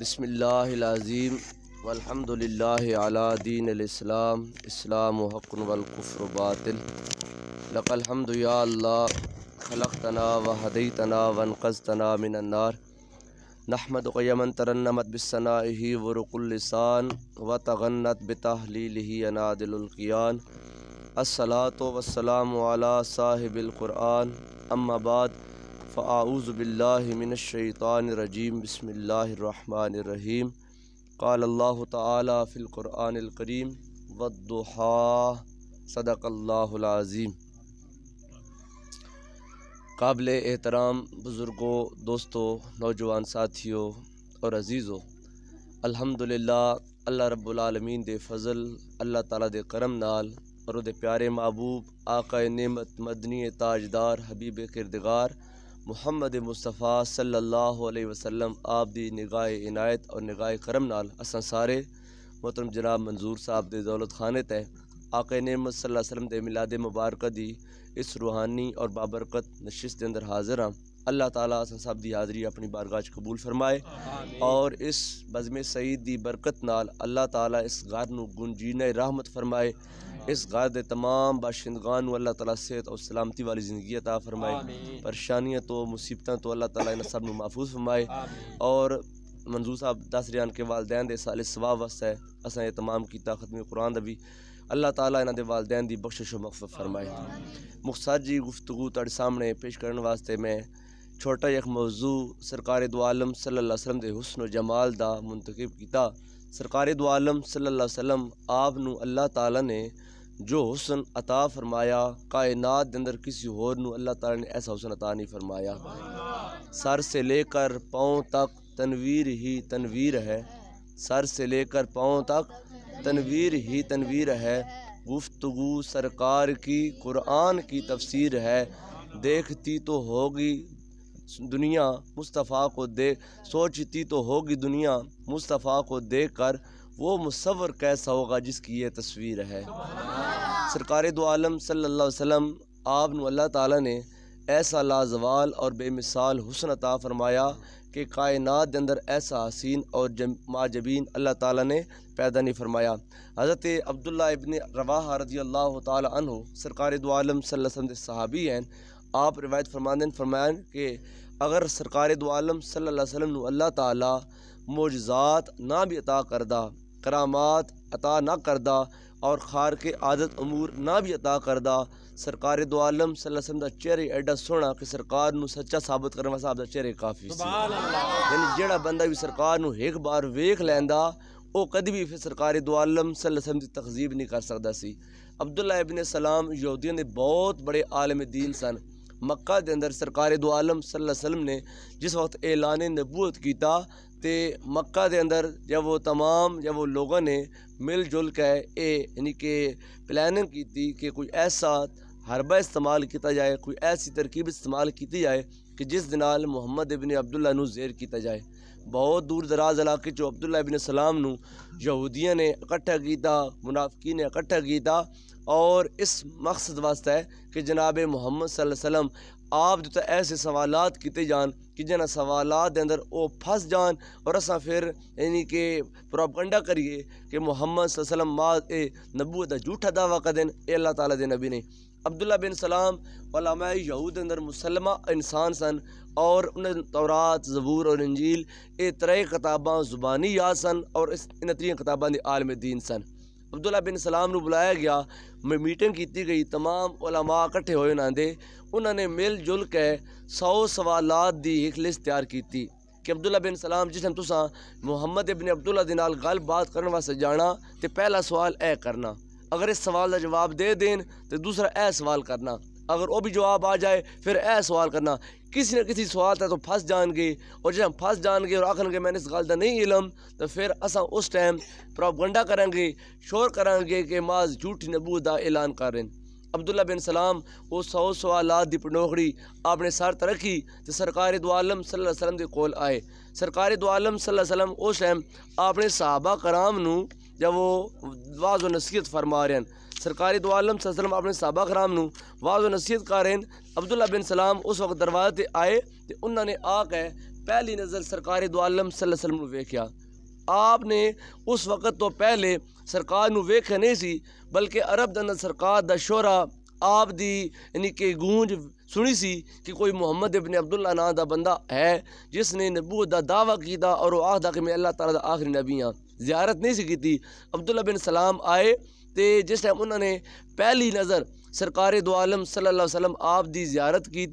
बसमीम वल्हमदिल्लादीनसलाम इस्लाम हक़न वलकुफ़र बातिल लकलहमदिल्ला खलक तना व हदी तना वनक़ तना मिनन्नार नहमद यमन तरन्नमत बिसनाही वरकुल्लिसान व तगन्नत बतहलीलही अनादिलकियान असलात वसलाम साहिबिलकुरान अम्माबाद फ़ाऊज़बिल्लिमिनशैतानरजीम बसमीम काल अल्लाह तफ़िलक़ुरानकरीम वदहा सदक़ल्लाज़ीम काबिल एहतराम बुज़ुर्गों दोस्तों नौजवान साथियों और अजीज़ों अल्हम्दुलिल्लाह अल्लाह रब्बुल आलमीन दे फजल अल्लाह ताला दे करम नाल और ओदे प्यारे महबूब आका नियमत मदनी ताजदार हबीब किरदगार मुहम्मद मुस्तफ़ा सल्लल्लाहु अलैहि वसल्लम आप दी निगाह इनायत और निगाह करम नाल असा सारे मोहतरम जनाब मंजूर साहब दे दौलत खाने तय आके नमत सल्ला वसलम दे मिलाद मुबारक दी इस रूहानी और बाबरकत नशिश के अंदर हाजिर हाँ अल्लाह ताला असा सब की हाज़री अपनी बारगाह कबूल फरमाए और इस बज़म सईद की बरकत नाल अल्लाह ताला इस घर गुंजीने रहमत फरमाए इस गाद तमाम बाशिंदगान अल्लाह तला सेहत और सलामती वाली ज़िंदगी अता फ़रमाए परेशानियाँ तो मुसीबतें तो अल्लाह तला इन सब महफूज फरमाए और मंजूर साहब दस रियान के वालदैन के साले सवा है असा ये तमाम ताकत खत्म कुरान का भी अल्लाह ताला इन्हों के वालदेन की बख्शिश मकफ फरमाए मुख्तार जी गुफ्तगु तेरे सामने पेश करने वास्ते मैं छोटा एक मौजू सरकार दो आलम सल्ला वसलम के हुसन जमाल का मुंतखब किया सरकारी दुआलम सल्ला वसलम आप ਆਪ तला ने जो हुसन अता फरमाया कायनात के अंदर किसी और अल्लाह तला ने ऐसा हुसन अता नहीं फरमाया सर से लेकर पाँव तक तनवीर ही तनवीर है सर से लेकर पाँव तक तनवीर ही तनवीर है गुफ्तु सरकार की कुरान की तफसीर है देखती तो होगी दुनिया मुस्तफ़ा को देख सोचती तो होगी दुनिया मुस्तफ़ा को देख कर वो मुसवर कैसा होगा जिसकी ये तस्वीर है सरकार दो आलम सल्ला वसम आप अल्लाह ने ऐसा लाजवाल और बेमिसाल हुसन अता फरमाया कि कायनात के अंदर ऐसा हसीन और माजबीन अल्लाह ताली ने पैदा नहीं फरमाया हज़रत अब्दुल्ला इबन रवा रजी अल्लाह तन सरकार दो आलम के सहाबी हैं आप रिवायत फरमानंद फरमान के अगर सरकार दुआलम आलम अल्लाह ताला मोजात ना भी अता करदा करामात अता ना करदा और खार के आदत अमूर ना भी अता करदा सरकार दुआलम आलम सल्लम का चेहरे एडा सोहना कि सरकार नु सच्चा साबित करने वास्ते आपका चेहरे काफ़ी यानी जड़ा बंदा भी सरकार नु एक बार वेख लैंदा वह कभी भी फिर सरकारी ਦੁਆਲਮ ਸੱਲਸਮ ਦੀ तकजीब नहीं कर सकता सी अब्दुल्ला ਇਬਨ सलाम ਯਹੂਦੀਆਂ ਦੇ बहुत बड़े आलम दीन सन मक्का के अंदर सरकार दो आलम सलम ने जिस वक्त ऐलान नबूत किया तो मक्का के अंदर जब वो तमाम जब वो लोगों ने मिलजुल के यानी कि प्लानिंग की थी कि कोई ऐसा हरबा इस्तेमाल किया जाए कोई ऐसी तरकीब इस्तेमाल की जाए कि जिस नाल मुहम्मद इबन अब्दुल्ला जेर किया जाए बहुत दूर दराज इलाके चो अब्दुल्ला बिन सलाम यहूदिया ने ਨੇ किया मुनाफकी ने ਨੇ किया और इस मकसद वास्ते है कि जनाब मुहम्मद सल्लम आप जो तो ऐसे सवालत किए जान कि जना सवालत के अंदर वो फंस जान और असा फिर यानी कि प्रोपगंडा करिए कि मुहम्मद सल्लम माद ए नबूत का झूठा दावा कर देन ए अल्लाह ताला दे नबी ने अब्दुल्ला बिन सलाम वलामा यहूद अंदर मुसलमा इंसान सन और उन्हें तौरात जबूर और इंजील ये त्रे किताबा ज़ुबानी याद सन और इस इन किताबों के आलम दीन सन अब्दुल्ला बिन सलाम को बुलाया गया मीटिंग की गई तमाम ओलामा इकट्ठे होए नांदे उन्होंने मिल जुल के सौ सवाल की एक लिस्ट तैयार की कि अब्दुल्ला बिन सलाम जिसने तुसा मुहम्मद बिन अब्दुल्ला गलबात करने वास्त जाना तो पहला सवाल ए करना अगर इस सवाल का जवाब दे देन तो दूसरा ऐ सवाल करना अगर वो भी जवाब आ जाए फिर ऐ सवाल करना किसी ना किसी सवाल था तो फंस जान गए और जब हम फंस जान गए और आखन गए मैंने इस गल का नहीं इलम तो फिर अस उस टाइम प्रोपगंडा करेंगे शोर करेंगे कि माज झूठी नबू का ऐलान कर रहे अब्दुल्ला बिन सलाम वो सौ सवाल की पंडोखड़ी आपने सर त रखी तो सरकार दुआलम सलम सल्लम के कोल आए सरकार दुआलम सलम सल्लम उस टाइम अपने सहाबा कराम नू जब वो वाज नसीहत फरमा रहे हैं सरकारी दो आलम सलम अपने साबा खराम वाज नसीहत कर रहे हैं अब्दुल्ला बिन सलाम उस वक्त दरवाजे से आए तो उन्होंने आ कह पहली नज़र सरकारी दो सलम वेख्या आपने उस वक्त तो पहले सरकार वेख नहीं सी बल्कि अरब दंद सरकार द शोरा आप दी यानी कि गूंज सुनी सी कि कोई मुहम्मद इबन अब्दुल्ला ना का बंदा है जिसने नबूत का दावा किया और वो आखदा कि मैं अल्लाह तला आखिरी नबी हाँ ज्यारत नहीं सी की अब्दुल्ला बिन सलाम आए तो जिस टाइम उन्होंने पहली नज़र सरकार दो सल सल्ला वसलम आप की ज्यारत की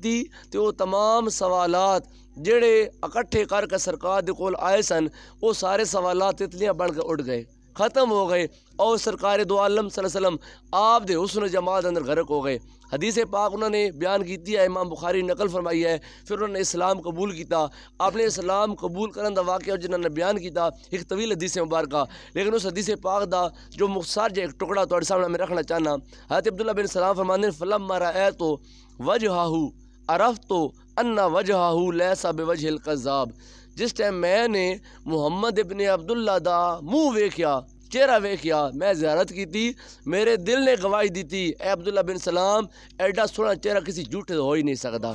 तो वह तमाम सवालत जड़े इकट्ठे करके सरकार के कोल आए सन वो सारे सवालत तितलियाँ बढ़ उठ गए ख़त्म हो गए और सरकार दो सल वसलम आप दे जमात अंदर गर्क हो गए हदीस पाक उन्होंने बयान की है इमाम बुखारी नकल फरमाई है फिर उन्होंने इस्लाम कबूल किया अपने इस्लाम कबूल करने का वाक्य जिन्होंने बयान किया एक तवील हदीस मुबारक लेकिन उस हदीस पाक का जो मुख्तार जो एक टुकड़ा थोड़े सामने मैं रखना चाहना हजरत अब्दुल्ला बिन सलाम फरमाने फलम मारा ए तो हाहू अरफ तो अन्ना वजहाहू लैसा का कज़ाब जिस टाइम मैंने मुहम्मद इबन अब्दुल्ला का वेख्या चेहरा वेखिया मैं ज्यारत की थी मेरे दिल ने गवाही दी थी ए अब्दुल्ला बिन सलाम एडा सोना चेहरा किसी झूठे तो हो ही नहीं सकता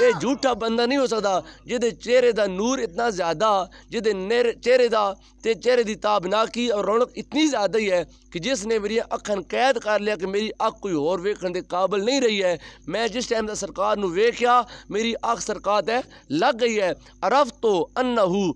ये झूठा बंदा नहीं हो सकता जिदे चेहरे का नूर इतना ज़्यादा जिदे चेहरे का ते चेहरे की की और रौनक इतनी ज़्यादा ही है कि जिसने मेरी अखन कैद कर लिया कि मेरी अख कोई होर वेखन के काबल नहीं रही है मैं जिस टाइम का सरकार वेख्या मेरी अख सरकार लग गई है अरफ तो अन्ना हूँ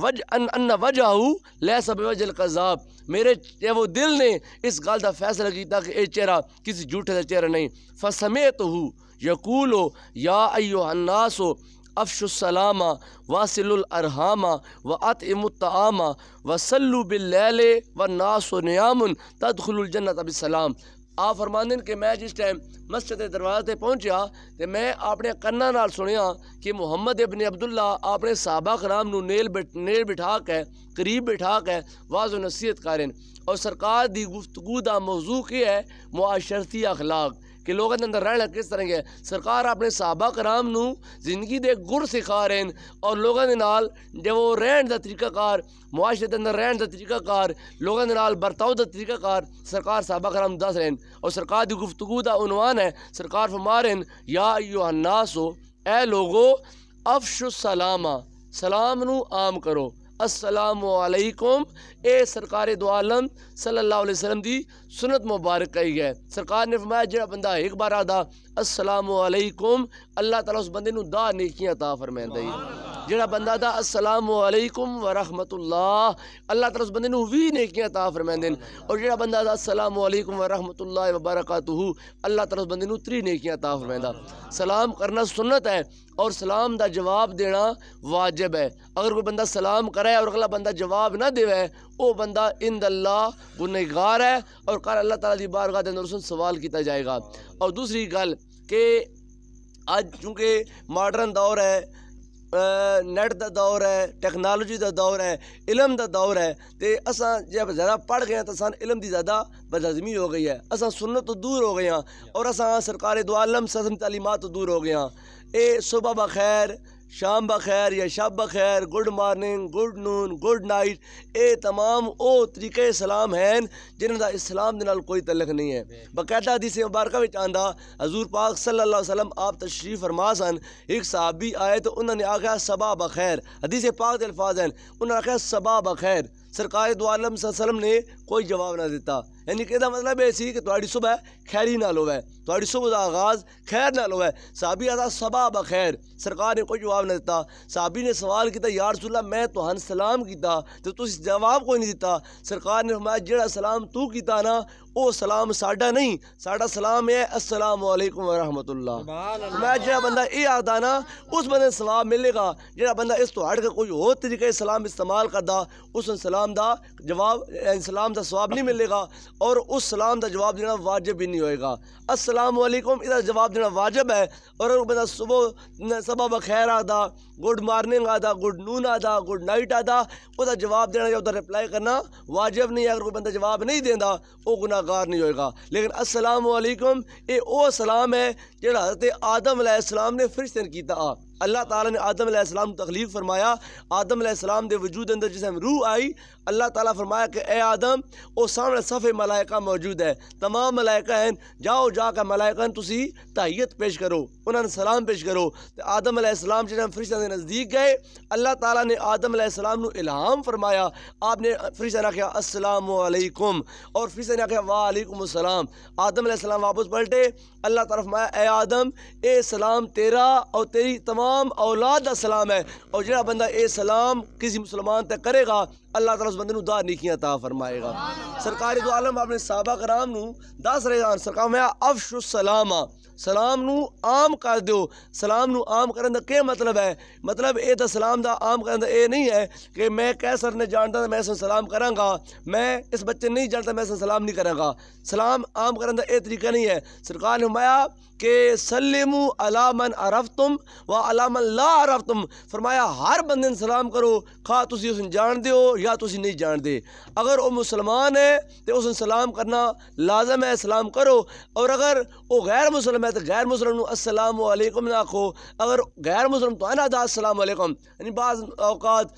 वज अन्ना वजह सब वजल कज़ाब मेरे वो दिल ने इस गल का फैसला किया कि यह चेहरा किसी झूठे का चेहरा नहीं फसमे तो हूँ यकूलो या अयो अन्नास हो अफशलामा वासिलरहामा व अतमतआमा व सल्लु बिल्ल व नास नामन तदखलजन्नत अबसलाम आप फरमान दिन कि मैं जिस टाइम मस्जिद के दरबार से पहुँचा तो मैं अपने कन्ना सुनिया कि मुहम्मद इबन अब्दुल्ला अपने साबा खराम नेल बिठ नेल बिठा के करीब बिठा के वाज नसीहत करें और सरकार की गुफ्तगु का मौजू की है मुआशरती अखलाक़ कि लोग अंदर रहना किस तरह के सरकार अपने सबक राम को जिंदगी दे गुर सिखा रहे हैं और लोगों के नाल जब वो रहन का तरीकाकार मुआशरे के अंदर रहने का तरीकाकार लोगों के नाल बर्ताव का तरीकाकार सरकार सहाबा राम दस रहे हैं और सरकार की गुफ्तगु कावान है सरकार फरमा रहे हैं या यो अन्नास हो ए लोगो अफशु सलामा सलाम आम करो असलकुम ए सरकार दो आलम सल्लल्लाहु अलैहि वसल्लम दी सुनत मुबारक कही है सरकार ने फरमाया जो बंदा एक बार आदा असलकुम अल्लाह ताला उस बंदे नु दा नेकियां ता फरमाता है जोड़ा बंदा दा असलकुम वरहमतुल्ला अल्लाह ताला उस बंदे नु भी नेकियां ता फरमाते हैं और जोड़ा बंदा दा असलकुम वरहमतुल्ला वबरकू अल्लाह ताला उस बंदे नु त्री नेकियां ता फरमाता सलाम करना सुनत है और सलाम का जवाब देना वाजिब है अगर कोई बंदा सलाम करे और अगला बंदा जवाब ना दे वो बंदा इंद अल्लाह गुनहगार है और कल अल्लाह ताला की बारगाह के अंदर सवाल किया जाएगा और दूसरी गल के अज चूँकि मॉडर्न दौर है नैट का दौर है टेक्नोलॉजी का दौर है इलम का दौर है तो अस जब ज़्यादा पढ़ गए तो सन इलम की ज़्यादा बदजमी हो गई है असा सुनने तो दूर हो गए और असा सरकारी दो आलम सजम तलीमा तो दूर हो गए हैं ये तो सुबह बखैर शाम बखैर या शब बखैर good morning good noon good night ये तमाम वो तरीके सलाम हैं जिन्हों का इस्लाम के कोई तलक नहीं है बकायदा दिस मुबारक में आंदा हजूर पाक सल्ला वसलम आप तशरीफ फरमा सन एक साहबी आए तो उन्होंने आख्या सबा बखैर हदीस पाक के अल्फाज हैं उन्होंने आख्या सबा बखैर सरकार दो आलम ने कोई जवाब ना दिता यानी कि मतलब सी कि थोड़ी सुबह खैरी ना लोवे थोड़ी सुबह का आगाज़ खैर ना लोवे साबी आता सबा खैर सरकार ने कोई जवाब नहीं दिता साबी ने सवाल किया यार रसुल्ला मैं हन सलाम किया तो तुम जवाब कोई नहीं दिता सरकार ने हमारा जोड़ा सलाम तू किया ना वो सलाम साडा नहीं साडा सलाम है असलम वरहमतुल्ला मैं जो बंद ये आखता ना उस बंद सलाम मिलेगा जो बंद इस तो हट के कोई होर तरीके सलाम इस्तेमाल करता उस सलाम का जवाब सलाम का सवाब नहीं मिलेगा और उस सलाम का जवाब देना वाजिब भी नहीं होएगा असलकुम इसका जवाब देना वाजिब है और अगर बंदा सुबह सबह बखैर आता गुड मॉर्निंग आता गुड नून आता गुड नाइट आता उसका जवाब देना या उसका रिप्लाई करना वाजिब नहीं है अगर कोई बंदा जवाब नहीं देता वह गुनाकार नहीं होएगा लेकिन असलकुम ये वो सलाम है जो हजरत आदम अलैहिस्सलाम ने फिर किया अल्लाह ताला ने आदम आसमाम तकलीफ़ फरमाया आदम आसमाम के वजूद अंदर जिसमें रूह आई अल्लाह ताला फरमाया कि ए आदम वो सामने सफ़े मलाइका मौजूद है तमाम मलाइका हैं जाओ जाकर मलाइका तुम तहियत पेश करो उन्होंने सलाम पेश करो तो आदम आसमाम जिसम फरिश्तों के नज़दीक गए अल्लाह ताला ने आदम आसमाम इलाम फरमाया आपने फरिश्ता ने आख्या असलकुम और फरिश्ता ने आख्या वालेकुम असलम आदम आसमाम वापस पलटे अल्लाह तरफ माया ए आदम ए सलाम तेरा और तेरी तमाम इस्लाम औलाद का सलाम है और जो बंदा ये सलाम किसी मुसलमान तक करेगा अल्लाह तला उस बंद उदार निकियाँ ता फरमाएगा सरकारी तो आलम अपने साहबा कराम दस रहे सरकार में अफश सलामा सलाम ਨੂੰ आम ਕਰ सलाम ਸਲਾਮ ਨੂੰ ਆਮ ਕਰਨ ਦਾ ਕੀ ਮਤਲਬ ਹੈ ਮਤਲਬ ਇਹ ਤਾਂ ਸਲਾਮ है कि मैं ਦਾ सर ने जानता मैं ਮੈਂ सलाम ਸਰ मैं इस बच्चे नहीं जानता मैं ਸਲਾਮ सलाम नहीं कराँगा सलाम आम करने का यह तरीका नहीं है सरकार ने नुमाया कि सलीम अलामन अरफ तुम व अलामन ला अरफ तुम फरमाया हर बंद सलाम करो खा तुम उस जानते हो या तुम नहीं जानते अगर वह मुसलमान है तो उसने सलाम करना लाजम है सलाम करो और अगर वह गैर मुसलमान तो गैर मुसलम असलकम ना खो अगर गैर मुसलम तो है ना असलकम यानी बाज़ अवकात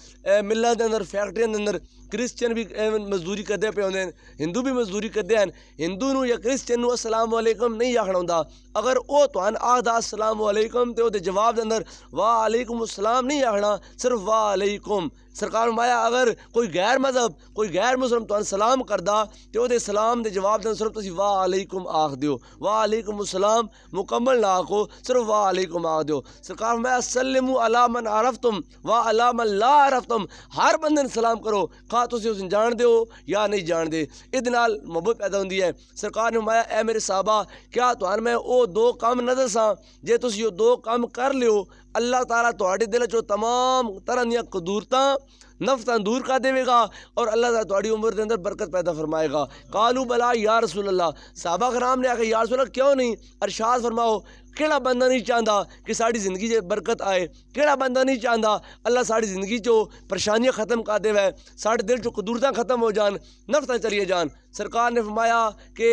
मिलत अंदर फैक्ट्री अंदर क्रिश्चन भी eh, मजदूरी करते पे होंगे हिंदू भी मजदूरी करते हैं हिंदू न या ਕ੍ਰਿਸਚੀਅਨ असलाम ਅਸਲਾਮ नहीं आखना होंगे अगर ਅਗਰ तो ਤੁਹਾਨੂੰ असलाम ਅਸਲਾਮ तो जवाब अंदर वाहकुम असलाम नहीं आखना सिर्फ वाहकुम सरकार माया अगर कोई गैर मजहब कोई गैर मुसलम तुम सलाम करदा तो सलाम के जवाब देना सिर्फ तुम वाहकुम आख दौ वाहकुम असलाम मुकम्मल ना आखो सिर्फ वाहकुम आख दौ सरकार माया सलम अलामन आरफ तुम वाह अलामन ला आरफ तुम हर बंद सलाम करो खा तुम उस जानते हो या नहीं जानते ये मुहबत पैदा होती है सरकार ने माया ए मेरे साहबा क्या तुम मैं वो दो कम न दसा जे तुम दो कम कर लियो अल्लाह तारा थोड़े दिल चो तमाम तरह दियाँ नफसा दूर कर देगा और अल्लाह तौड़ी उम्र के अंदर बरकत पैदा फरमाएगा कालू बला या रसूल यारसोल्ला साहबा खराम ने आखिर यारसोल्ला क्यों नहीं अरशाद फरमाओ कि बंदा नहीं चाहता कि साड़ी जिंदगी बरकत आए कि बंदा नहीं चाहता अल्लाह साड़ी जिंदगी चो परेशानियाँ खत्म कर दे साढ़े दिल चो कदूरत खत्म हो जान नफसा चलिए जान सरकार ने फरमाया कि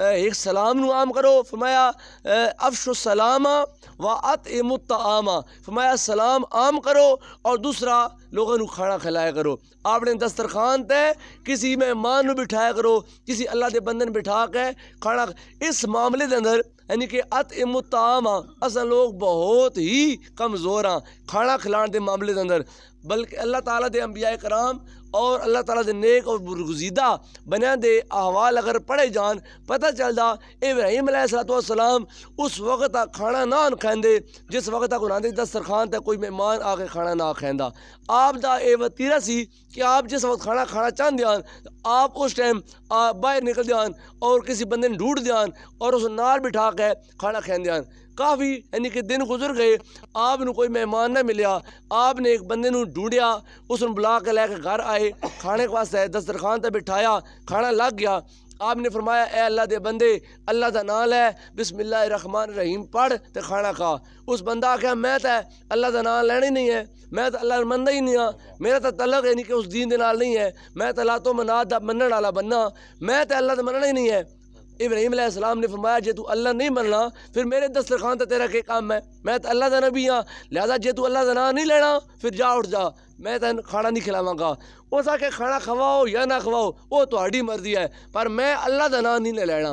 एक सलाम नुआम करो फरमाया अफशलामा व अत मुतआमा फरमाया सलाम आम करो और दूसरा लोगों को खाना खिलाया करो आपने दस्तरखान तय किसी मेहमान में बिठाया करो किसी अल्लाह के बंदन बिठा के खाना इस मामले के अंदर यानी कि अत हाँ असा लोग बहुत ही कमज़ोर हाँ खाना खिलाने के मामले के अंदर बल्कि अल्लाह ताला दे अम्बिया कराम और अल्लाह ताला दे नेक और बुरगजीदा बना दे अहवाल अगर पढ़े जान पता चलता इब्राहिम सलाम उस वक्त तक खाना ना खाते जिस वक्त तक उन्होंने दस्तरखान तक कोई मेहमान आके खाना ना खेंदा आप का यह वतीरा सी कि आप जिस वक्त खाना खाना चाहते हैं आप उस टाइम बाहर निकल हैं और किसी बंदे ने ढूंढ और उस नाल बिठा के खाना खाते हैं काफ़ी यानी कि दिन गुजर गए ਆਪ कोई मेहमान ना मिले आपने एक बंदे ਇੱਕ उस बुला के लैके घर आए खाने ਲੈ ਕੇ ਘਰ ਆਏ ਖਾਣੇ ਵਾਸਤੇ ਦਸਤਰਖਾਨ ਤੇ आपने फरमाया ए अल्लाह दे बंदे अल्लाह का नाम लै बिस्मिल्लाह रहमान रहीम पढ़ तो खाना खा उस बंदा आख्या मैं तो अल्लाह का नाम लैना ही नहीं है मैं तो अल्लाह मनना ही नहीं हाँ मेरा तो तलक यानी कि उस दीन के नाल नहीं है मैं तो अल्लाह तो मनाद मनण वाला बनना मैं तो अल्लाह तो मनना ही नहीं है इब्राहिम आसमाम ने फरमाया जे तू अल्लाह नहीं मनना फिर मेरे दस्तरखान तो तेरा के काम है मैं तो अल्लाह का नबी हाँ लिहाजा जे तू अल्लाह का ना नहीं लेना फिर जा उठ जा मैं तेन खाना नहीं खिलावगा उस आके खाना खवाओ या ना खवाओ वो थोड़ी मर्जी है पर मैं अल्लाह का ना नहीं लेना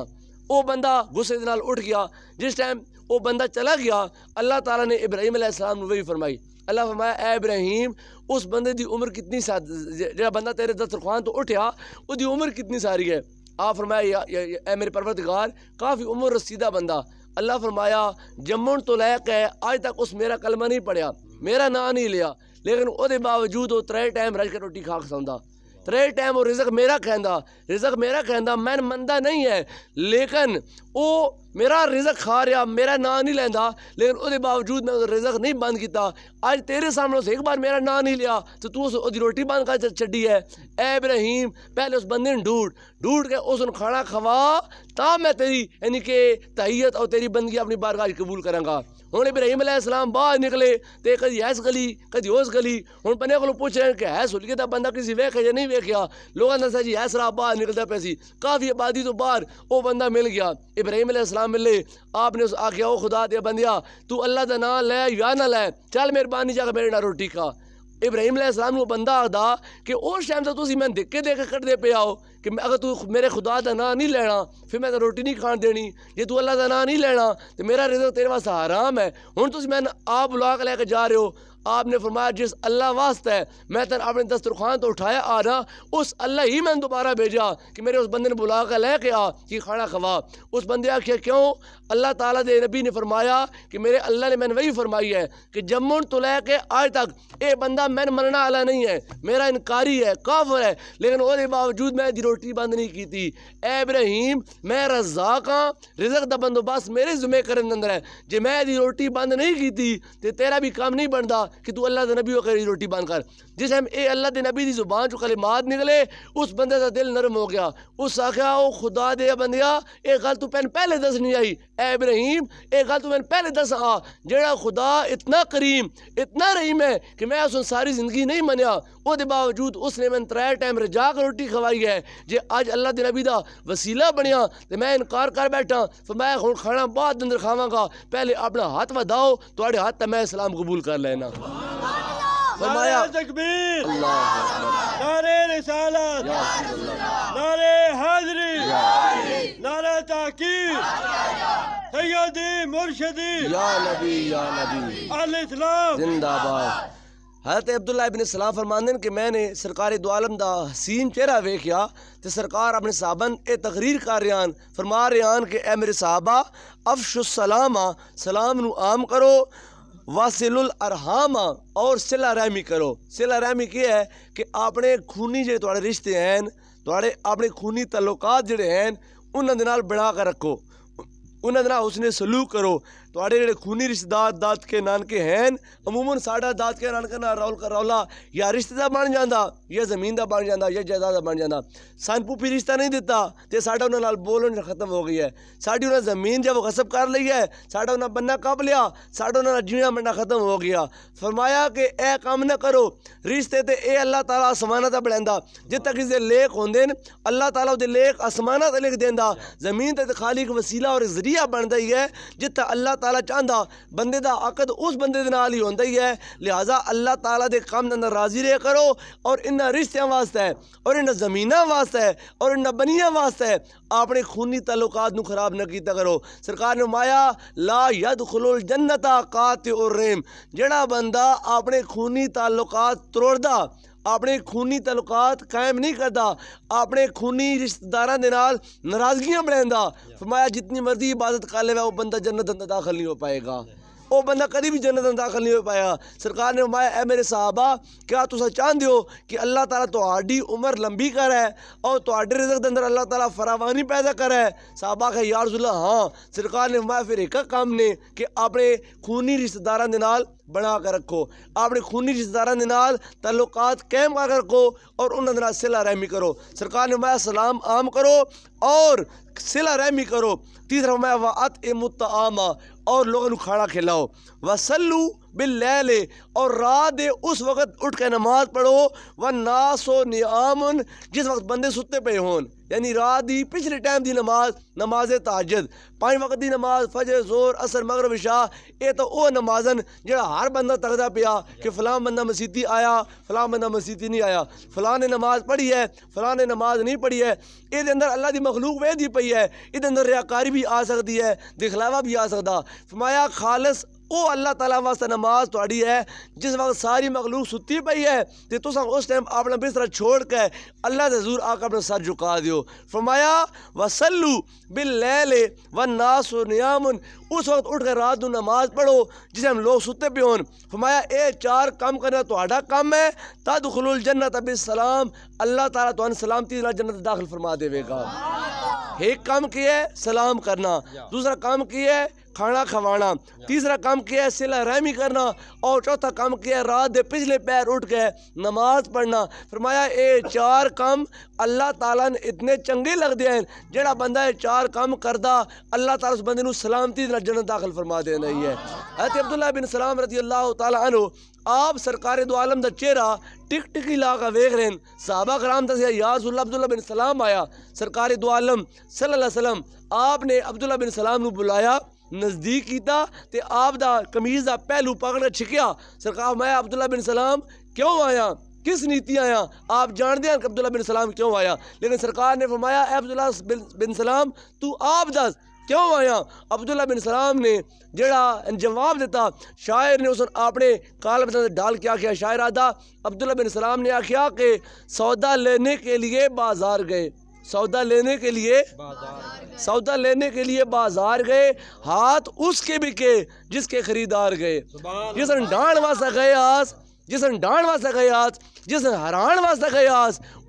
वो बंदा गुस्से नाल उठ गया जिस टाइम वो बंदा चला गया अल्लाह तला ने इब्राहिम आसमाम वही फरमाई अल्लाह फरमाया इब्राहिम उस बंदे की उम्र कितनी सा जो बंदा तेरे दस्तरखान तो उठा उसकी उम्र कितनी सारी है आप फरमाया मेरे परवरदगार काफ़ी उम्र रसीदा बंदा अल्लाह फरमाया जम्मन तो लायक है अज तक उस मेरा कलमा नहीं पढ़िया मेरा ना नहीं लिया लेकिन वो बावजूद वो त्रै टाइम रज के रोटी खा खसाउंदा त्रे टाइम वो रिजक मेरा खेंदा रिजक मेरा खेंदा मैं मनता नहीं है लेकिन वो मेरा रिजक खा रहा मेरा ना नहीं लेंदा लेकिन उसके बावजूद मैं रिजक नहीं बंद किया अज तेरे सामने एक बार मेरा ना नहीं लिया तो तू उस रोटी बंद कर छी है ए इब्राहिम पहले उस बंदे ने डूढ़ ढूंढ के उस खाना खवा ता मैं तेरी यानी कि तहियत और तेरी बंदगी अपनी बारगाह कबूल करांगा हूँ इब्राहिम अलैहिस्सलाम बाहर निकले तो कभी ऐस गली कभी उस गली हूँ बने को पूछ रहे हैं कि है हुलिए तो बंदा किसी वेखे या नहीं वेख्या लोगों ने दसा जी है रहा बाहर निकलता पैसी काफ़ी आबादी तो बाहर वह बंदा मिल गया इब्राहिम अलैहिस्सलाम सलाह मिले आपने उस आख्या ओ खुदा दे बंदिया तू अल्लाह का ना लै या ना लै चल मेहरबानी जाकर मेरे ना रोटी खा इब्राहिम सलाम को बंदा आखदा कि उस टाइम तो तुम मैं दिक्के देख कटते पे आओ कि मैं अगर तू मेरे खुदा का ना नहीं लैना फिर मैं तो रोटी नहीं खान देनी जे तू अल्लाह का ना नहीं लैना तो मेरा रिजक तेरे वास्ते हराम है हूँ तुम मैं आप बुला के लैके जा रहे हो आपने फरमाया जिस अल्लाह वास्ता है मैं तन आपने दस्तरखान तो उठाया आ रहा उस अल्लाह ही मैंने दोबारा भेजा कि मेरे उस बंदे ने बुला कर ले के आ कि खाना खवा उस बंदे आखिया क्यों अल्लाह ताला दे नबी ने फरमाया कि मेरे अल्लाह ने मैंने वही फरमाई है कि जम्मू तो लह के आज तक ये बंदा मैंने मरना आला नहीं है मेरा इनकारी है काफर है लेकिन वो बावजूद मैं रोटी बंद नहीं की थी एब्रहीम मैं रजाक हाँ रिजक का बंदोबस्त मेरे जुमे करने अंदर है जे मैं रोटी बंद नहीं की थी तो तेरा भी काम नहीं बनता कि तू अल्लाह के नबी करी रोटी बांध कर जिस टाइम ए अल्लाह के नबी की जुबान चो मात निकले उस बंदे का दिल नरम हो गया उस आख्या ओ खुदा दे बंदिया ये गल तू पैन पहले दस नहीं आई ए इब्राहिम ये गल तू मैंने पहले दस आ जड़ा खुदा इतना करीम इतना रहीम है कि मैं उस सारी जिंदगी नहीं मनिया बावजूद उसने ਉਸਨੇ त्रै टाइम रजाक रोटी खवाई है जे अज अल्लाह के नबी का वसीला बनिया तो मैं इनकार कर बैठा तो मैं हूँ खाना बहुत अंदर खावगा पहले अपना हाथ वधाओ थोड़े हाथ तो मैं इस्लाम कबूल कर लेना तकबीर नारे रिसालत नारे हाजरी ताकीर मुर्शदी जिंदाबाद हजरत अब्दुल्ला इबन सलाम फरमानदन कि मैंने सरकारी दुआलम का हसीन चेहरा वेख्या तो सरकार अपने साहबन ए तकरीर कर रहे हैं फरमा रहे हैं कि ए मेरे साहबा सलाम आम करो वासिलुल अरहाम और सिला रहमी करो सिला रहमी क्या है कि अपने खूनी जो थोड़े रिश्ते हैं थोड़े अपने खूनी तलुकात जोड़े हैं उन्होंने बना कर रखो उन्होंने उसने सलूक करो थोड़े खूनी रिश्तेदार दाद के नानके हैं अमूमन साढ़ा दात के नानके ना रौल का रौला या रिश्तेदार बन जाता या जमीन का बन जाता या जायदाद का बन जाता सन पुपी रिश्ता नहीं दिता तो साढ़ा उन्होंने बोलन खत्म हो गई है साड़ी उन्हें जमीन जब गसब कर ली है साढ़ा उन्हें बन्ना कप लिया साढ़ा उन्होंने जीना बन्ना खत्म हो गया फरमाया कि यह काम ना करो रिश्ते तो यह अल्लाह तला असमाना तक बढ़ा जितना किसी लेख होंगे अल्लाह तला उसके लेख असमाना तक लिख देंदा जमीन तो खाली एक वसीला और जरिया बनता ही है जितना अल्लाह तला चाहता बंद का अकद उस बंद ही होता ही है लिहाजा अल्लाह तला के काम अंदर राजी रे करो और इन्होंने रिश्तों वास्ते और इन्हें जमीनों वास्ते और इन्हें बनिया वास्ते अपने खूनी तलुकात खराब न किया करो सरकार ने माया ला यद खुलोल जन्नता का त्योरेम जड़ा बंदा अपने खूनी तलुकात त्रोड़ता अपने खूनी तलुकात कायम नहीं करता अपने खूनी रिश्तेदार नाराजगियां बढ़ा फरमाया जितनी मर्जी इबादत कर ले वह बंदा जन्नत अंदर दाखिल नहीं हो पाएगा वह बंदा कभी भी जन्नत में दाखिल नहीं हो पाया सरकार ने फरमाया है मेरे साहबा क्या तुम चाहते हो कि अल्लाह ताला थोड़ी उम्र लंबी करे और थोड़े रिजक अंदर अल्लाह ताला फरावानी पैदा करे साहबा का यार जुला हाँ सरकार ने फरमाया फिर एक काम ने कि अपने खूनी रिश्तेदार बना कर रखो अपने खूनी रिश्तेदार तलुकात कैम करके रखो और उन्होंने सिला रहमी करो सरकार ने फरमाया सलाम आम करो और सिला रहमी करो तीसरा अत ए मुत आमा और लोगों को खाना खिलाओ वसल्लू बिल ले और रात उस वक़्त उठ के नमाज पढ़ो व नासो नियामन जिस वक्त बंदे सुते पे हों यानी रात दी पिछले टाइम दी नमाज नमाज ताजद पाँच वक्त दी नमाज फजर जोर असर मगर विशा ये तो वह नमाजन जड़ा हर बंदा तकदा पिया कि फलां बंदा मसीती आया फलां बंदा मसीती नहीं आया फलां ने नमाज पढ़ी है फलां ने नमाज नहीं पढ़ी है ये अंदर अल्लाह की मखलूक वह दी पई है ये अंदर रियाकारी भी आ सकती है दिखलावा भी आ सकता फमाया खालस ਉਹ ਅੱਲਾਹ ਤਾਲਾ ਵਾਸਤੇ ਨਮਾਜ਼ ਤੁਹਾਡੀ ਹੈ ਜਿਸ ਵਕਤ ਸਾਰੀ ਮਖਲੂਕ ਸੁੱਤੀ ਪਈ ਹੈ ਤੇ ਤੁਸੀਂ ਉਸ अल्लाह से ਬਿਸਤਰਾ ਛੋੜ ਕੇ ਅੱਲਾਹ ਦੇ ਹਜ਼ੂਰ ਆਕਾ ਆਪਣਾ ਸਰ ਝੁਕਾ ਦਿਓ ले ਵਸੱਲੂ ਬਿਲਲੈਲ ਵਨਾਸ ਨਿਆਮਨ उस वक्त उठ कर रात नमाज पढ़ो जिस टाइम लोग सुते पे हो फरमाया ए चार काम करना थोड़ा कम है तद खलुल जन्नत अब सलाम अल्लाह तला तो सलामती जन्नत दाखिल फरमा देगा एक काम किया है सलाम करना दूसरा काम किया है खाना खवाना तीसरा काम किया है सिला रहमी करना और चौथा काम किया है रात दे पिछले पैर उठ के नमाज पढ़ना फरमाया ये चार काम अल्लाह ताला ने इतने चंगे लगते हैं जोड़ा बंदा ये चार काम करता अल्लाह ताला उस बंदे सलामती जन्नत दाखिल फरमा देना ही है हजरत अब्दुल्ला बिन सलाम रजी अल्लाह तु आप सरकार दो आलम का चेहरा टिक टिकी ला का वेख रहे हैं साहबा कराम दस यार अब्दुल्ला बिन सलाम आया सरकार दो आलम सल्लम आपने अब्दुल्ला बिन सलाम बुलाया नज़दीक किया तो आप दा कमीज का पहलू पकड़ छिकेआ सरकार मैं अब्दुल्ला बिन सलाम क्यों आया किस नीति आया आप जानते हैं अब्दुल्ला बिन सलाम क्यों आया लेकिन सरकार ने फरमाया अब्दुल्ला बिन बिन सलाम तू आप दस क्यों आया अब्दुल्ला बिन सलाम ने जड़ा जवाब दिता शायर ने उस अपने काल डाल के आख्या शायर आदा अब्दुल्ला बिन सलाम ने आख्या के सौदा लेने के लिए बाजार गए सौदा लेने के लिए सौदा लेने के लिए बाजार गए हाथ उसके बिके जिसके खरीदार गए जिस डांड वासा गए आज जिस डांड वासा गए आज जिस हैरान वास्ता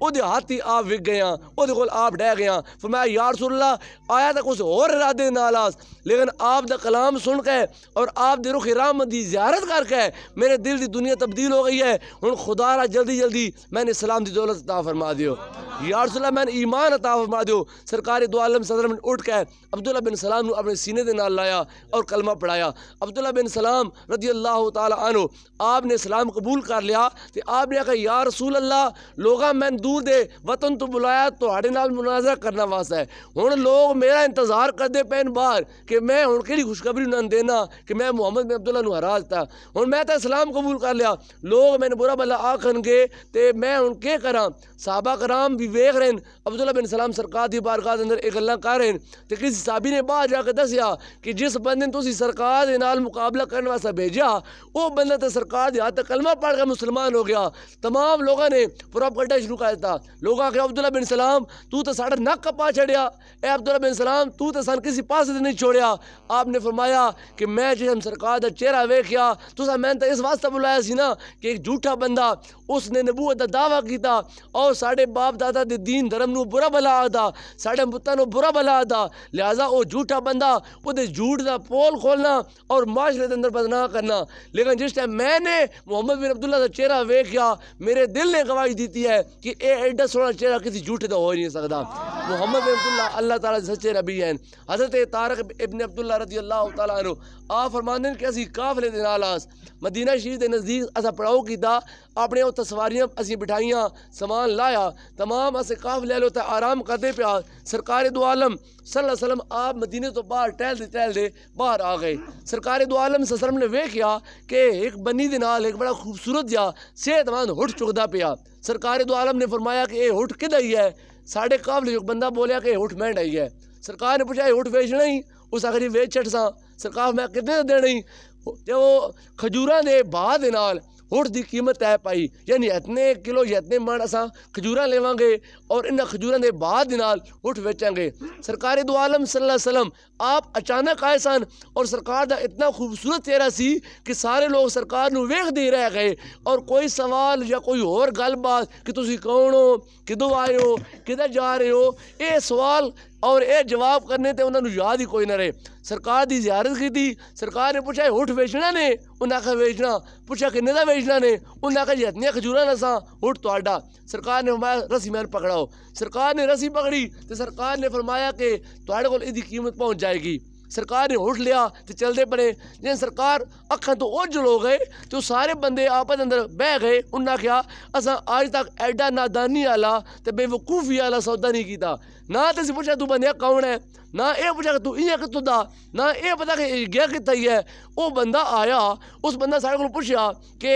वो हाथ ही आप विक गया ओदे आप डह गया मैं यार ला आया तो कुछ होर इरादे नालास लेकिन आप द कलाम सुन के और आप दे रुख राम की ज्यारत करके मेरे दिल की दुनिया तब्दील हो गई है हूँ खुदा रा जल्दी जल्दी मैंने इस्लाम की दौलत अता फरमा दियो यार सुल्ला मैंने ईमान अता फरमा दियो सरकारी दुआलम सदर में उठ के अब्दुल्ला बिन सलाम ने अपने सीने के नाल लाया और कलमा पढ़ाया अब्दुल्ला बिन सलाम रजी अल्लाह तनो आपने इस्लाम कबूल कर लिया तो आपने कहा या रसूल अल्लाह लोग मैं दूर दे वतन तो बुलाया थोड़े नाल मुनाजरा करना है हूँ लोग मेरा इंतजार करते पे बार कि मैं हूँ कि खुशखबरी उन्होंने देना कि मैं मुहम्मद बिन अब्दुल्ला हरा दिता हूँ मैं तो इस्लाम कबूल कर लिया लोग मैंने बुरा भला आखन गए तो मैं हूँ के करा साबा कराम भी वेख रहे हैं अब्दुल्ला बिन सलाम सरकार की बारगाह अंदर एक गल् कर रहे हैं तो किसी साबी ने बाहर जाकर दसिया कि जिस बंद ने तुम सरकार के नाल मुकाबला करने वास्ते भेजा वह बंदा तो सरकार के हाथ कलमा पढ़ कर मुसलमान हो गया तो तमाम लोगों ने प्रोप करना शुरू कर था लोग आखिर अब्दुल्ला बिन सलाम तू तो साढ़ा नक् पा छड़िया ए अब्दुल्ला बिन सलाम तू तो सन किसी पास नहीं छोड़िया आपने फरमाया कि मैं जिसम सरकार का चेहरा वेख्या तुसा मैंने तो इस वास्ते बुलाया सी ना कि एक झूठा बंदा उसने नबूत का दावा किया और साढ़े बाप दादा के दीन धर्म को बुरा भला आता साढ़े पुतों बुरा भला आता लिहाजा वह झूठा बंदा वो झूठ का पोल खोलना और माशरे के अंदर बदनाम करना लेकिन जिस टाइम मैंने मोहम्मद बिन अब्दुल्ला का चेहरा वेख्या मेरे दिल ने गवाही दी है कि यह एडा सोहना चेहरा किसी झूठे का तो हो ही नहीं सकता मुहम्मद अब्दुल्ला अल्लाह ताला सच्चे रबी हैं हज़रत तारक इबन अब्दुल्ला रजी अल्लाह तु आ फरमान कि असी काफले दे नाल मदीना शरीफ के नज़दीक असा पड़ाओ किया अपने उत्त सवार असी बिठाइया समान लाया तमाम अस काफले उत्तर आराम करते पिया सरकार दो आलम सलम आप मदीने तो बहर टहलते टहलते बहर आ गए सरकार दो आलम सलम ने वेख्या कि एक बनी के नाल एक बड़ा खूबसूरत जहा सेहतमंद हुठ चुकता पिया सरकार दो आलम ने फरमाया कि यह उठ किद आई है साढ़े काफले बंदा बोलिया कि हुठ मैं डाई है सरकार ने पूछा हुठ वेचना ही उस आखिर वेच छठ सरकार मैं कितने देना ही तो खजूर के भाव के होठ की कीमत तय पाई यानी इतने किलो इतने मन असा खजूर लेवे और इन्ह खजूर के बाद उठ बेचेंगे सरकारी दुआलम सलम आप अचानक आए सन और सरकार का इतना खूबसूरत चेहरा सी कि सारे लोग सरकार को वेख दे रह गए और कोई सवाल या कोई होर गलबात कि तुम कौन हो कि आए हो कि जा रहे हो यह सवाल ਔਰ ਇਹ ਜਵਾਬ ਕਰਨੇ ਤੇ ਉਹਨਾਂ ਨੂੰ ਯਾਦ ਹੀ ਕੋਈ ਨਾ ਰਹੇ ਸਰਕਾਰ ਦੀ ਜ਼ਿਆਰਤ ਕੀਤੀ ਸਰਕਾਰ ਨੇ ਪੁੱਛਿਆ ਹੋਠ ਵੇਚਣਾ ਨੇ ਉਹਨਾਂ ਕਾ ਵੇਚਣਾ ਪੁੱਛਿਆ ਕਿੰਨੇ ਦਾ ਵੇਚਣਾ ਨੇ ਉਹਨਾਂ ਕਾ ਜਤਨੀਆਂ ਖਜੂਰਾਂ ਨਾ ਸਾਂ ਹੋਠ ਤੁਹਾਡਾ ਸਰਕਾਰ ਨੇ ਹਮਾਰਾ ਰਸੀ ਮੈਨ ਪਕੜਾਓ ਸਰਕਾਰ ਨੇ ਰਸੀ ਪਕੜੀ ਤੇ ਸਰਕਾਰ ਨੇ ਫਰਮਾਇਆ ਕਿ ਤੁਹਾਡੇ ਕੋਲ ਇਹਦੀ ਕੀਮਤ ਪਹੁੰਚ ਜਾਏਗੀ ਸਰਕਾਰ ਨੇ ਹੋਠ ਲਿਆ ਤੇ ਚਲਦੇ ਪੜੇ ਜੇ ਸਰਕਾਰ ਅੱਖਾਂ ਤੋਂ ਉਜਲ ਹੋ ਗਏ ਤੇ ਉਹ ਸਾਰੇ ਬੰਦੇ ਆਪਸ ਦੇ ਅੰਦਰ ਬਹਿ ਗਏ ਉਹਨਾਂ ਕਿਹਾ ਅਸਾਂ ਅੱਜ ਤੱਕ ਐਡਾ ਨਾਦਾਨੀ ਆਲਾ ਤੇ ਬੇਵਕੂਫੀ ਆਲਾ ਸੌਦਾ ਨਹੀਂ ਕੀਤਾ ਨਾ ਤੇ ਪੁੱਛਿਆ ਤੂੰ ਬੰਦਿਆ ਕੌਣ ਹੈ ना ये पुछा कि तू इं कितों दा ना ये पता कि गया किता ही है वह बंदा आया उस बंद सारे को पुछया कि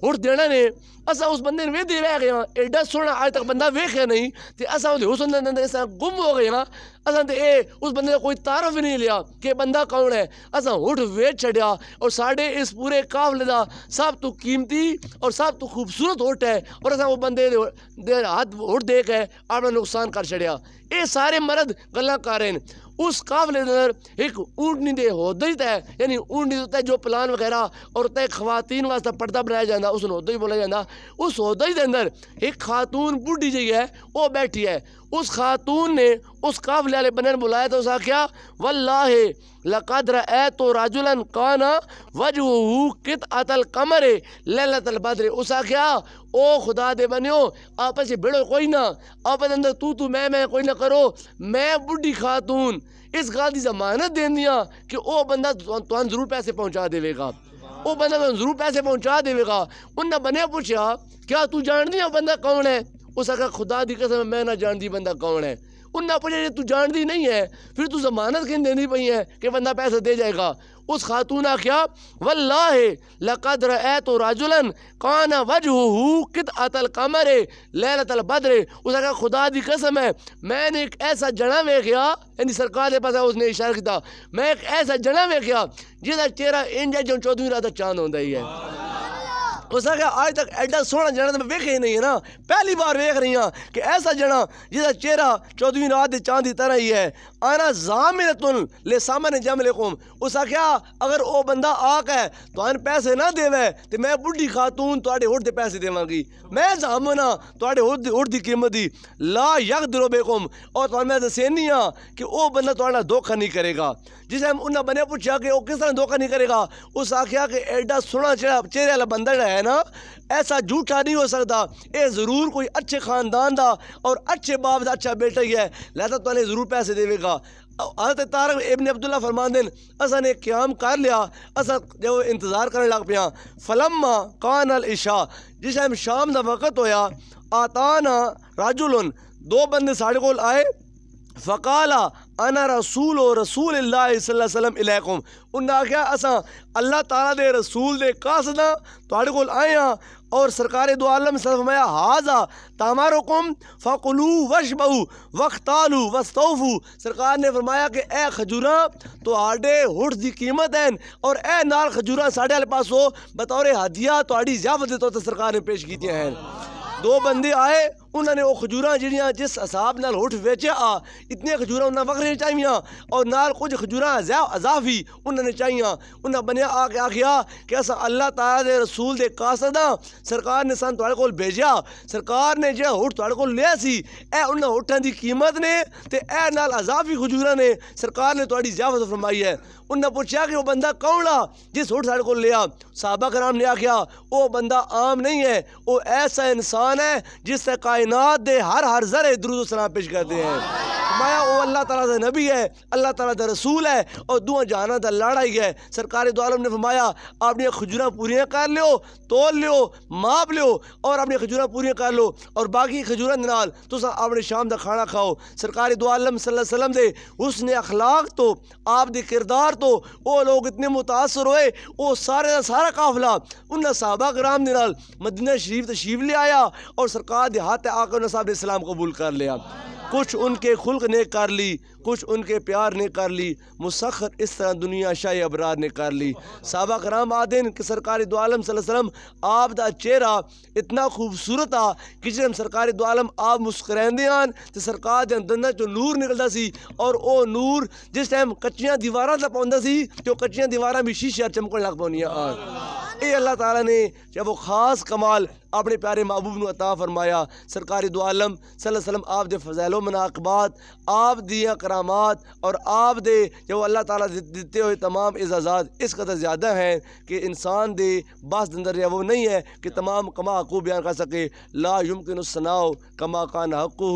हुट देना ने असा उस बंदे ने वेंदे रह गए एडा सोहना अज तक बंदा वेख्या नहीं तो असा उस सुनते असा गुम हो गए ना असा तो ये उस बंद ने कोई तारफ ही नहीं लिया कि बंदा कौन है असा हुट वेच छड़ा और साढ़े इस पूरे काफले का सब तू कीमती और सब तू खूबसूरत हुट है और असा वो बंदे हाथ हुट दे के अपना नुकसान कर छड़िया ये सारे मर्द कर रहे हैं उस काबले अंदर एक ऊंडनी दे होदई तय यानी ऊँटनी तय जो प्लान वगैरह और तय खातन वास्तव पर्दा बनाया जाता उस बोला जाता उस होदई के अंदर एक खातून बुढ़ी जी है वह बैठी है उस खातून ने उस काफिले वाले बंदे ने बुलाया था उसका क्या वल्लाह लकदर ए तो राजुलन काना वजह कित अतल कमर ललतल बदर उसका क्या ओ खुदा दे बनियो आपस में भिड़ो कोई ना आपस अंदर तू तू मैं मैं कोई ना करो मैं बुढ़ी खातून इस गल की जमानत दे देंदियाँ कि वह बंदा तुम जरूर पैसे पहुँचा देगा वह बंदा तुम जरूर पैसे पहुँचा देगा उन्हें बने पूछा क्या तू जानती है बंदा कौन है उस आखा खुदा दी कसम मैं ना जानती बंदा कौन है उन्हें पूछा तू जानती नहीं है फिर तू जमानत कहीं देनी पी है कि बंदा पैसे दे जाएगा उस खातून ने आख्या वल्ला है लकदर ए तो राजुलन कान वजह कित अतल कमर है लैल अतल बदरे उस आखा खुदा दी कसम है मैंने एक ऐसा जना वेख्या यानी सरकार के पास उसने इशारा किया मैं एक ऐसा जना वेख्या जिसका चेहरा इंजा जो चौदवी रात चांद होता ही है उस अज तक एडा सोहना जना मैं वेखे ही नहीं है ना पहली बार वेख रही हाँ कि ऐसा जना जिसका चेहरा चौदहवीं रात चांद की तरह ही है आना जाम तुन ले सामने जम ले कौम उस आख्या अगर वह बंदा आक है तो आने पैसे ना देवे तो मैं बुढ़ी खातून थोड़े तो उड़ते पैसे देवगी मैं जामन हाँ थोड़े तो उड़ की कीमत ही ला यक दिलो बेकुम और तो मैं दसेनी हाँ कि वह बंदा थोड़ा धोखा नहीं करेगा जिस उन्हें बने पूछा कि वह किस तरह धोखा नहीं करेगा उस आख्या कि एडा सोहना चेहरा चेहरे वाला बंदा है है ना ऐसा झूठा नहीं हो सकता ये ज़रूर कोई अच्छे ख़ानदान का और अच्छे बाप का अच्छा बेटा ही है लहता तुम्हें तो ज़रूर पैसे देगा हजरत तारक इबन अब्दुल्ला फरमान दिन असा ने क्याम कर लिया असा जो इंतज़ार करने लग पाया फलम्मा कान अल इशा जिस टाइम शाम का वक़्त होया आता ना राजुल दो बंदे साढ़े को आए फ़काला अना रसूल व रसूल वसलम इलेकुम उन्हें आख्या असां अल्लाह तला दे रसूल दे कासदा थोड़े को आए हाँ और सरकार दो आलम सरमाया हाजा तमारो कुम फ़लू वशबू वख्तालू वस्तौफू सरकार ने फरमाया कि ए खजूर तो आडे हुट की कीमत है और ए नाल खजूर साढ़े आल पास हो बतौरे हदिया थोड़ी तो जियावत के तो सरकार ने पेश की हैं दो बंदे आए उन्होंने वो खजूर जीडिया जिस हिसाब न उठ वेचा इतनी खजूर उन्हें वगरिया चाहिए और नाल कुछ खजूर अजाफ ही उन्होंने चाहिए उन्हें बनिया आके आखिया कि अस अल्लाह तला के रसूल के कासद हाँ सरकार ने सन थोड़े को भेजा सरकार ने जो हुट थोड़े को लिया सी ए उन्हें हुटा की कीमत ने तो यह नाल अजाफ ही खजूर ने सरकार ने थोड़ी इजाफत फरमाई है उन्हें पूछा कि वह बंदा कौन आ जिस हुट साढ़े को लिया साबा कराम ने आख्या वह बंदा आम नहीं है वह ऐसा इंसान है जिससे काय कायनात दे हर हर जरे दरुद सलाम पेश करते हैं माया वो अल्लाह ताला का नबी है अल्लाह ताला का रसूल है और दुआ जाना का लाड़ा ही है सरकार दुआलम ने फरमाया अपनी खजूर पूरी कर लो तोल लो माप लो और अपनी खजूर पूरी कर लो और बाकी खजूर नाल तुस अपने शाम का खाना खाओ सरकार दुआलम सलम दे उसने अखलाक तो आप दे किरदार तो वह लोग इतने मुतासर हुए वो सारे का सारा काफिला उन्हें साहबा ग्राम के मदीना शरीफ तशीफ ले आया और सरकार के हाथ आकर साहब इस्लाम कबूल कर लिया कुछ उनके खुल्क ने कर ली कुछ उनके प्यार ने कर ली मुसखर इस तरह दुनिया शाही अबरार ने कर ली सबक राम आदिन कि सरकारी दुआलम आपका आप चेहरा इतना खूबसूरत आ कि जिसम सरकार दुआलम आप मुस्करेंदे आन तो सरकार के दंदा चो नूर निकलता सी और वह नूर जिस टाइम कच्चिया दीवारा तक पाँदा सी तो कच्चिया दीवारा भी शीशे चमकन लग पाया आन ये अल्लाह तला ने जब वो खास कमाल अपने प्यारे महबूब ने अता फरमाया सरकारी दुआलम सल सलम आप दे फजैलो मनाकबात आप दिया कराम और आप दे जो अल्लाह ताला देते हुए तमाम एजाज़ात इस कदर ज़्यादा हैं कि इंसान दे बस अंदर या वो नहीं है कि तमाम कमा हकू बयान कर सके ला युमकिनसनाओ कमा कान हकू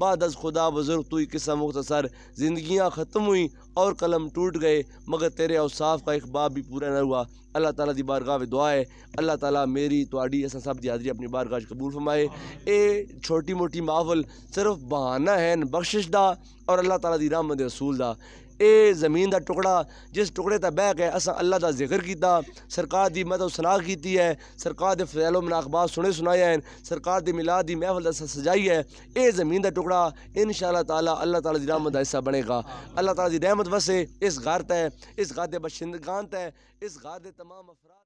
बाद खुदा बुज़ुर्ग तुई किस्म मुख्तसर ज़िंदियाँ ख़त्म हुई और कलम टूट गए मगर तेरे अवसाफ़ का अखबाब भी पूरा ना हुआ अल्लाह ताला दी बारगाह में दुआ है अल्लाह ताला मेरी तुआडी ऐसा सब हाजरी अपनी बारगाह कबूल फरमाए ए छोटी मोटी माहौल सिर्फ बहाना है बख्शिश दा और अल्लाह ताला दी राम रसूल दा ए जमीन का टुकड़ा जिस टुकड़े तक बह के असा अल्लाह का जिक्र किया सरकार की मदद सलाह की है सरकार के फैलो मुनाकबाद सुने सुनाए हैं सरकार की मिलाद की महफल असा सजाई है ये जमीन का टुकड़ा इन शाला तला अल्लाह तला की रहमत का हिस्सा बनेगा अल्लाह तला की रहमत वसे इस घर तय इस घर के बशिंदगान इस घर तमाम अफरा